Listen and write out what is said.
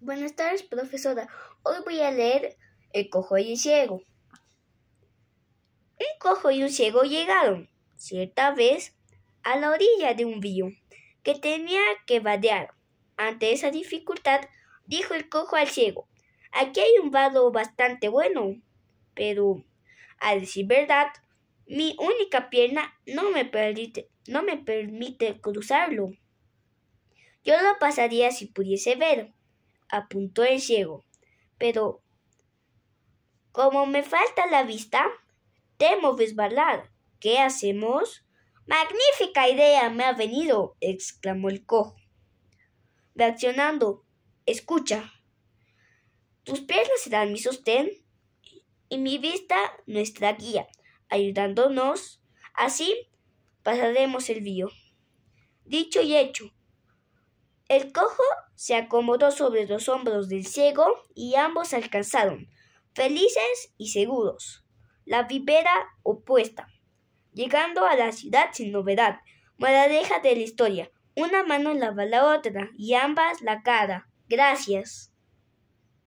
Buenas tardes, profesora. Hoy voy a leer El cojo y el ciego. Un cojo y un ciego llegaron, cierta vez, a la orilla de un río que tenía que vadear. Ante esa dificultad, dijo el cojo al ciego, aquí hay un vado bastante bueno, pero, a decir verdad, mi única pierna no me permite, no me permite cruzarlo. Yo lo pasaría si pudiese ver apuntó el ciego. Pero, como me falta la vista, temo resbalar. ¿Qué hacemos? Magnífica idea me ha venido, exclamó el cojo. Reaccionando, escucha. Tus piernas serán mi sostén y mi vista nuestra guía, ayudándonos. Así pasaremos el río. Dicho y hecho, el cojo se acomodó sobre los hombros del ciego y ambos alcanzaron, felices y seguros, la vivera opuesta, llegando a la ciudad sin novedad, moraleja de la historia, una mano lava la otra y ambas la cara. Gracias.